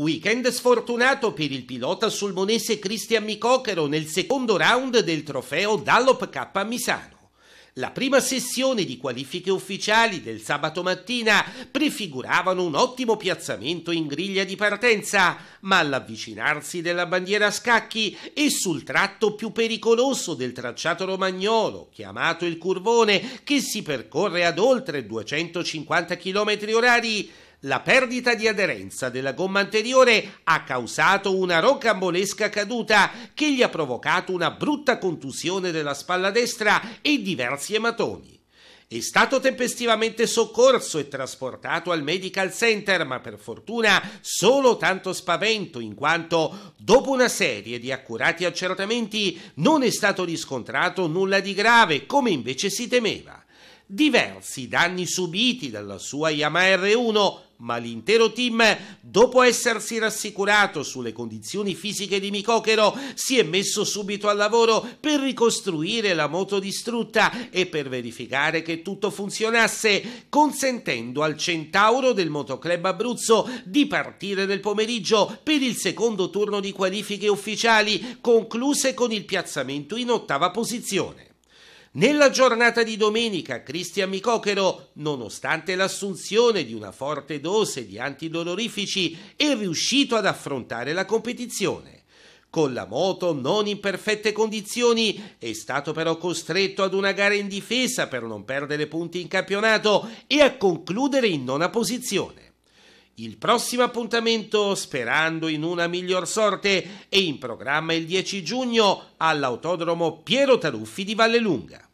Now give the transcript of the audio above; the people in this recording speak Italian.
Weekend sfortunato per il pilota sulmonese Cristian Micocchero nel secondo round del trofeo Dallop K Misano. La prima sessione di qualifiche ufficiali del sabato mattina prefiguravano un ottimo piazzamento in griglia di partenza, ma all'avvicinarsi della bandiera a scacchi e sul tratto più pericoloso del tracciato romagnolo, chiamato il Curvone, che si percorre ad oltre 250 km orari, la perdita di aderenza della gomma anteriore ha causato una rocambolesca caduta che gli ha provocato una brutta contusione della spalla destra e diversi ematomi. È stato tempestivamente soccorso e trasportato al medical center, ma per fortuna solo tanto spavento, in quanto dopo una serie di accurati accertamenti non è stato riscontrato nulla di grave, come invece si temeva diversi i danni subiti dalla sua Yamaha R1, ma l'intero team, dopo essersi rassicurato sulle condizioni fisiche di Micocchero, si è messo subito al lavoro per ricostruire la moto distrutta e per verificare che tutto funzionasse, consentendo al centauro del Motoclub Abruzzo di partire nel pomeriggio per il secondo turno di qualifiche ufficiali, concluse con il piazzamento in ottava posizione. Nella giornata di domenica, Cristian Micocchero, nonostante l'assunzione di una forte dose di antidolorifici, è riuscito ad affrontare la competizione. Con la moto non in perfette condizioni, è stato però costretto ad una gara in difesa per non perdere punti in campionato e a concludere in nona posizione. Il prossimo appuntamento, sperando in una miglior sorte, è in programma il 10 giugno all'Autodromo Piero Taruffi di Vallelunga.